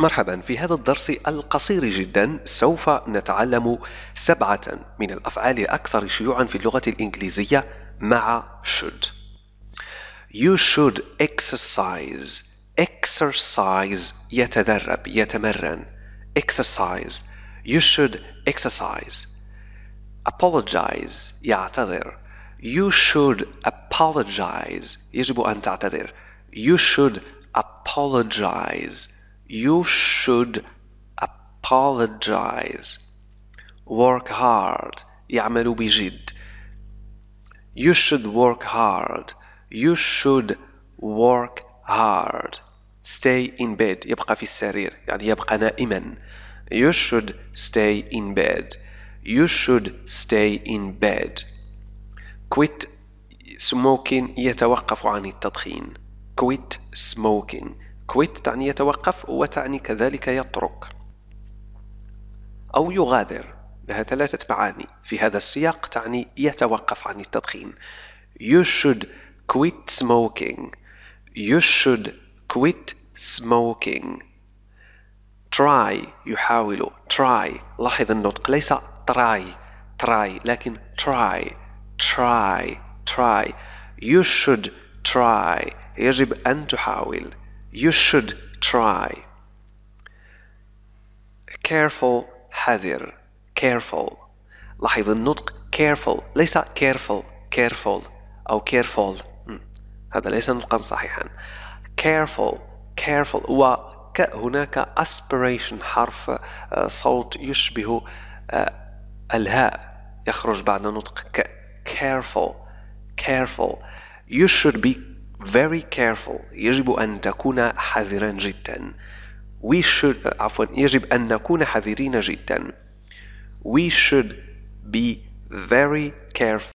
مرحبا في هذا الدرس القصير جدا سوف نتعلم سبعة من الأفعال الأكثر شيوعا في اللغة الإنجليزية مع should You should exercise exercise يتدرب يتمرن exercise You should exercise apologize يعتذر You should apologize يجب أن تعتذر You should apologize You should apologize. Work hard. يعملوا بجد. You should work hard. You should work hard. Stay in bed. يبقى في السرير. يعني يبقى نائما. You should stay in bed. You should stay in bed. Quit smoking يتوقف عن التدخين. Quit smoking. كويت تعني يتوقف وتعني كذلك يترك أو يغادر لها ثلاثة معاني في هذا السياق تعني يتوقف عن التدخين You should quit smoking You should quit smoking try يحاول try لاحظ النطق ليس try try لكن try try try you should try يجب أن تحاول you should try careful حذر careful لاحظ النطق careful ليس careful careful أو careful هذا ليس نطقا صحيحا careful careful وك هناك aspiration حرف صوت يشبه الهاء يخرج بعد نطق careful careful you should be very careful يجب أن تكون حذرا جدا we should uh, عفوا يجب أن نكون حذرين جدا we should be very careful